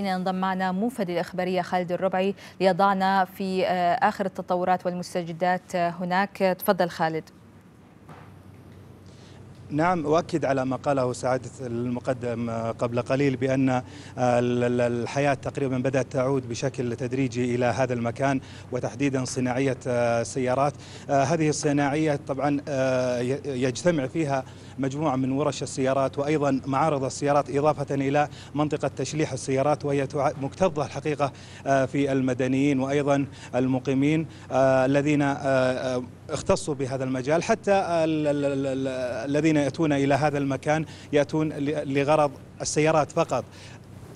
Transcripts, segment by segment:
انضم معنا موفد الاخباريه خالد الربعي ليضعنا في آه، اخر التطورات والمستجدات آه، هناك تفضل خالد نعم أؤكد على ما قاله سعادة المقدم قبل قليل بأن الحياة تقريبا بدأت تعود بشكل تدريجي إلى هذا المكان وتحديدا صناعية سيارات هذه الصناعية طبعا آه، يجتمع فيها مجموعة من ورش السيارات وأيضا معارض السيارات إضافة إلى منطقة تشليح السيارات وهي مكتظة الحقيقة آه، في المدنيين وأيضا المقيمين آه، الذين اختصوا بهذا المجال حتى الذين يأتون إلى هذا المكان يأتون لغرض السيارات فقط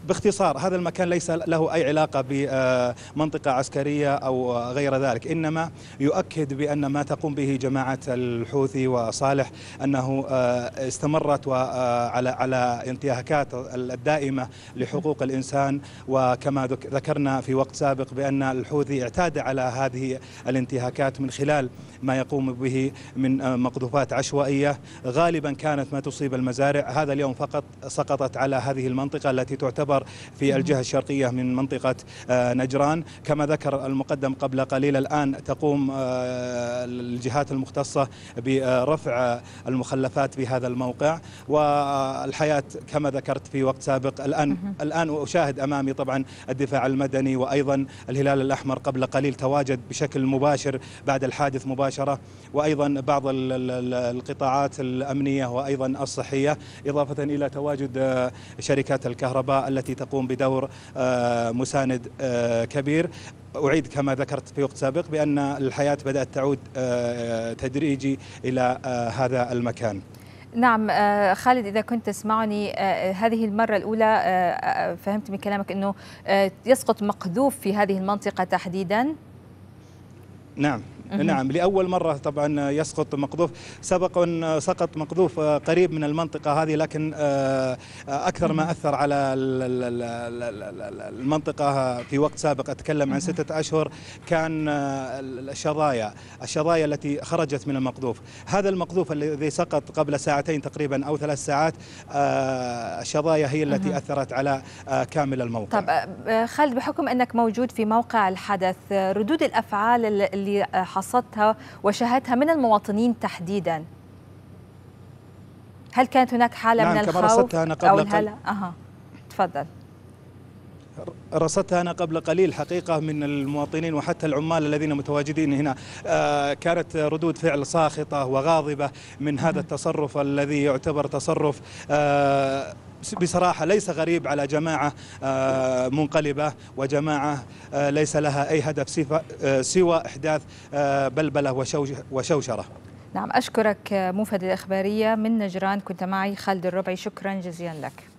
باختصار هذا المكان ليس له أي علاقة بمنطقة عسكرية أو غير ذلك إنما يؤكد بأن ما تقوم به جماعة الحوثي وصالح أنه آه، استمرت على على انتهاكات الدائمة لحقوق الإنسان وكما ذكرنا في وقت سابق بأن الحوثي اعتاد على هذه الانتهاكات من خلال ما يقوم به من مقذوفات عشوائية غالبا كانت ما تصيب المزارع هذا اليوم فقط سقطت على هذه المنطقة التي تعتبر يعتبر في الجهة الشرقية من منطقة آه، نجران كما ذكر المقدم قبل قليل الآن تقوم آه، الجهات المختصة برفع المخلفات في هذا الموقع والحياة كما ذكرت في وقت سابق الآن الآن أشاهد أمامي طبعا الدفاع المدني وأيضا الهلال الأحمر قبل قليل تواجد بشكل مباشر بعد الحادث مباشرة وأيضا بعض القطاعات الأمنية وأيضا الصحية إضافة إلى تواجد آه، شركات الكهرباء التي التي تقوم بدور آه، مساند آه، كبير أعيد كما ذكرت في وقت سابق بأن الحياة بدأت تعود آه، تدريجي إلى هذا المكان نعم خالد إذا كنت تسمعني هذه المرة الأولى فهمت من كلامك أنه يسقط مقذوف في هذه المنطقة تحديدا نعم نعم لأول مرة طبعا يسقط مقذوف سبق سقط مقذوف قريب من المنطقة هذه لكن آه، أكثر ما أثر على المنطقة في وقت سابق أتكلم عن ستة أشهر كان آه، الشظايا الشظايا التي خرجت من المقذوف هذا المقذوف الذي سقط قبل ساعتين تقريبا أو ثلاث ساعات آه، الشظايا هي التي أثرت على كامل الموقع طب خالد بحكم أنك موجود في موقع الحدث ردود الأفعال اللي حصدتها وشاهدتها من المواطنين تحديدا هل كانت هناك حالة نعم من الخوف؟ كما رصدتها أنا قبل قليل أها تفضل رصدتها أنا قبل قليل حقيقة من المواطنين وحتى العمال الذين متواجدين هنا آه، كانت ردود فعل ساخطة وغاضبة من هذا التصرف الذي يعتبر تصرف آه، بصراحة ليس غريب على جماعة آه، منقلبة وجماعة آه، ليس لها أي هدف آه، سوى إحداث بلبلة وشوشرة نعم أشكرك موفد الإخبارية من نجران كنت معي خالد الربعي شكرا جزيلا لك